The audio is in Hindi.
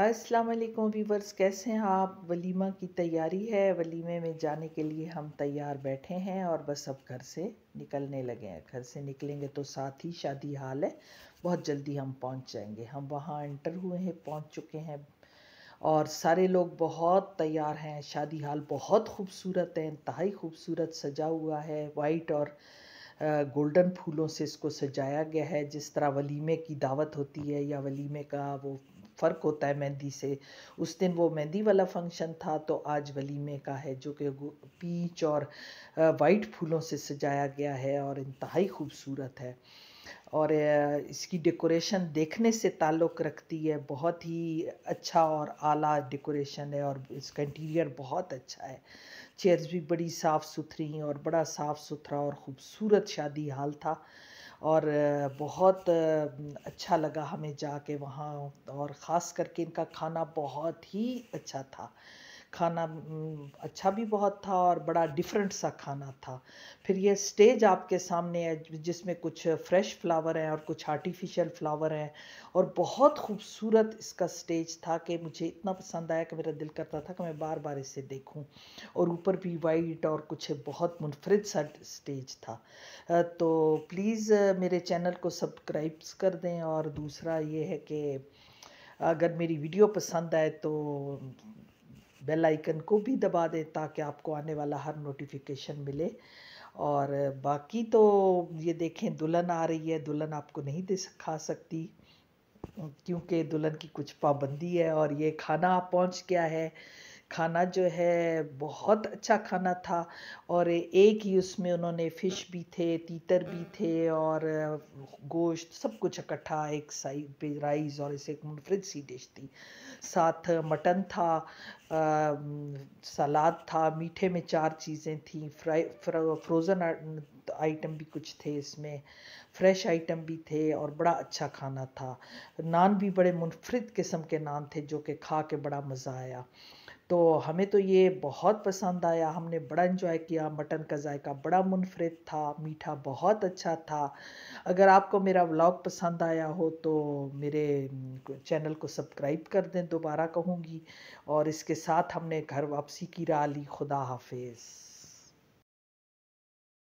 असलकुम वीवर्स कैसे हैं आप वलीमा की तैयारी है वलीमे में जाने के लिए हम तैयार बैठे हैं और बस अब घर से निकलने लगे हैं घर से निकलेंगे तो साथ ही शादी हाल है बहुत जल्दी हम पहुंच जाएंगे हम वहां एंटर हुए हैं पहुंच चुके हैं और सारे लोग बहुत तैयार हैं शादी हाल बहुत खूबसूरत है इंतहाई खूबसूरत सजा हुआ है वाइट और गोल्डन फूलों से इसको सजाया गया है जिस तरह वलीमे की दावत होती है या वलीमे का वो फ़र्क होता है मेहंदी से उस दिन वो मेहंदी वाला फंक्शन था तो आज वलीमे का है जो कि पीच और वाइट फूलों से सजाया गया है और इंतहाई खूबसूरत है और इसकी डेकोरेशन देखने से ताल्लुक़ रखती है बहुत ही अच्छा और आला डेकोरेशन है और इसका इंटीरियर बहुत अच्छा है चेयर्स भी बड़ी साफ़ सुथरी और बड़ा साफ़ सुथरा और ख़ूबसूरत शादी हाल था और बहुत अच्छा लगा हमें जाके वहाँ और ख़ास करके इनका खाना बहुत ही अच्छा था खाना हम्म, अच्छा भी बहुत था और बड़ा डिफरेंट सा खाना था फिर ये स्टेज आपके सामने है जिसमें कुछ फ्रेश फ्लावर हैं और कुछ आर्टिफिशियल फ्लावर हैं और बहुत खूबसूरत इसका स्टेज था कि मुझे इतना पसंद आया कि मेरा दिल करता था कि मैं बार बार इसे देखूं और ऊपर भी वाइट और कुछ बहुत मुनफरद सा स्टेज था तो प्लीज़ मेरे चैनल को सब्सक्राइब कर दें और दूसरा ये है कि अगर मेरी वीडियो पसंद आए तो बेल आइकन को भी दबा दें ताकि आपको आने वाला हर नोटिफिकेशन मिले और बाकी तो ये देखें दुल्हन आ रही है दुल्हन आपको नहीं दे खा सकती क्योंकि दुल्हन की कुछ पाबंदी है और ये खाना पहुंच गया है खाना जो है बहुत अच्छा खाना था और एक ही उसमें उन्होंने फ़िश भी थे तीतर भी थे और गोश्त सब कुछ इकट्ठा एक साइड पे राइस और इसे एक मुनफरद सी डिश थी साथ मटन था सलाद था मीठे में चार चीज़ें थी फ्राई फ्रोज़न आइटम भी कुछ थे इसमें फ्रेश आइटम भी थे और बड़ा अच्छा खाना था नान भी बड़े मुनफरद किस्म के नान थे जो कि खा के बड़ा मज़ा आया तो हमें तो ये बहुत पसंद आया हमने बड़ा इन्जॉय किया मटन का जायका बड़ा मुनफरद था मीठा बहुत अच्छा था अगर आपको मेरा व्लॉग पसंद आया हो तो मेरे चैनल को सब्सक्राइब कर दें दोबारा कहूँगी और इसके साथ हमने घर वापसी की राह ली खुदा हाफिज़